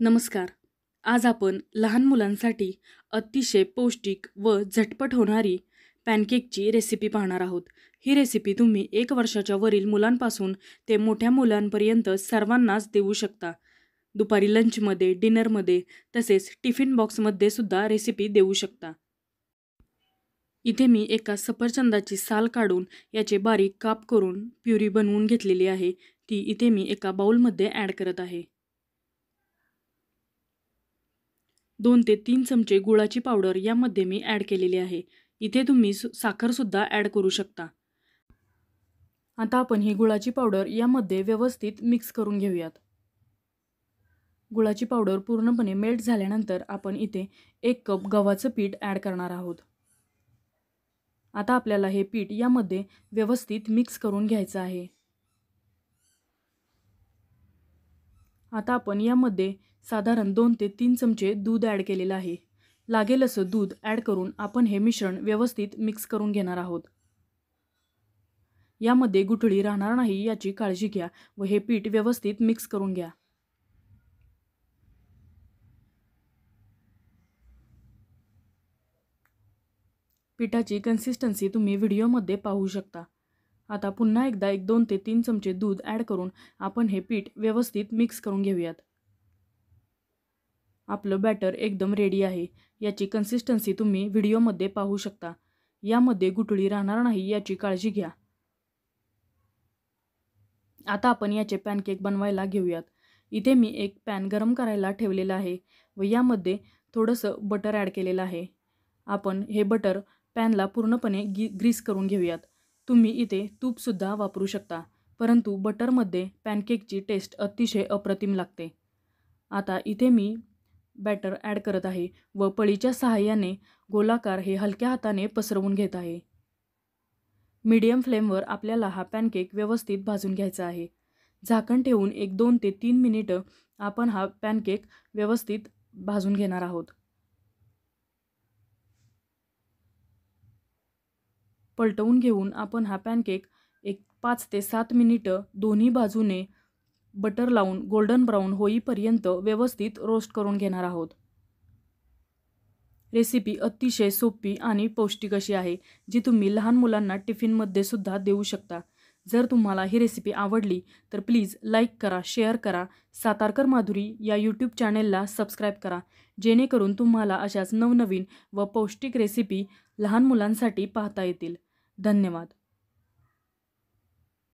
नमस्कार आज आपण लहान मुलांसाठी अतिशय पौष्टिक व झटपट होणारी पॅनकेकची रेसिपी पाहणार आहोत ही रेसिपी तुम्ही एक वर्षाच्या वरील मुलांपासून ते मोठ्या मुलांपर्यंत सर्वांनाच देऊ शकता दुपारी लंचमध्ये डिनरमध्ये तसेच टिफिन बॉक्समध्ये सुद्धा रेसिपी देऊ शकता इथे मी एका सफरचंदाची साल काढून याचे बारीक काप करून प्युरी बनवून घेतलेली आहे ती इथे मी एका बाउलमध्ये ॲड करत आहे दोन ते तीन चमचे गुळाची पावडर यामध्ये मी ॲड केलेली आहे इथे तुम्ही साखरसुद्धा ॲड करू शकता आता आपण ही गुळाची पावडर यामध्ये व्यवस्थित मिक्स करून घेऊयात गुळाची पावडर पूर्णपणे मेल्ट झाल्यानंतर आपण इथे एक कप गव्हाचं पीठ ॲड करणार आहोत आता आपल्याला हे पीठ यामध्ये व्यवस्थित मिक्स करून घ्यायचं आहे आता आपण यामध्ये साधारण दोन ते तीन चमचे दूध ॲड केलेलं आहे लागेल असं दूध ॲड करून आपण हे मिश्रण व्यवस्थित मिक्स करून घेणार आहोत यामध्ये गुठळी राहणार नाही याची काळजी घ्या व हे पीठ व्यवस्थित मिक्स करून घ्या पिठाची कन्सिस्टन्सी तुम्ही व्हिडिओमध्ये पाहू शकता आता पुन्हा एकदा एक दोन ते तीन चमचे दूध ॲड करून आपण हे पीठ व्यवस्थित मिक्स करून घेऊयात आपलं बॅटर एकदम रेडी आहे याची कन्सिस्टन्सी तुम्ही व्हिडिओमध्ये पाहू शकता यामध्ये गुठळी राहणार नाही याची काळजी घ्या आता आपण याचे पॅनकेक बनवायला घेऊयात इथे मी एक पॅन गरम करायला ठेवलेला आहे व यामध्ये थोडंसं बटर ॲड केलेलं आहे आपण हे बटर पॅनला पूर्णपणे ग्रीस करून घेऊयात तुम्ही इथे तूपसुद्धा वापरू शकता परंतु बटरमध्ये पॅनकेकची टेस्ट अतिशय अप्रतिम लागते आता इथे मी बॅटर ॲड करत आहे व पळीच्या सहाय्याने गोलाकार हे हलक्या हाताने पसरवून घेत आहे मीडियम फ्लेमवर आपल्याला हा पॅनकेक व्यवस्थित भाजून घ्यायचा आहे झाकण ठेवून एक दोन ते तीन मिनिटं आपण हा पॅनकेक व्यवस्थित भाजून घेणार आहोत पलटवून घेऊन आपण हा पॅनकेक एक पाच ते सात मिनिटं दोन्ही बाजूने बटर लावून गोल्डन ब्राऊन होईपर्यंत व्यवस्थित रोस्ट करून घेणार आहोत रेसिपी अतिशय सोपी आणि पौष्टिक अशी आहे जी तुम्ही लहान मुलांना टिफिनमध्ये सुद्धा देऊ शकता जर तुम्हाला ही रेसिपी आवडली तर प्लीज लाईक करा शेअर करा सातारकर माधुरी या यूट्यूब चॅनेलला सबस्क्राईब करा जेणेकरून तुम्हाला अशाच नवनवीन व पौष्टिक रेसिपी लहान मुलांसाठी पाहता येतील धन्यवाद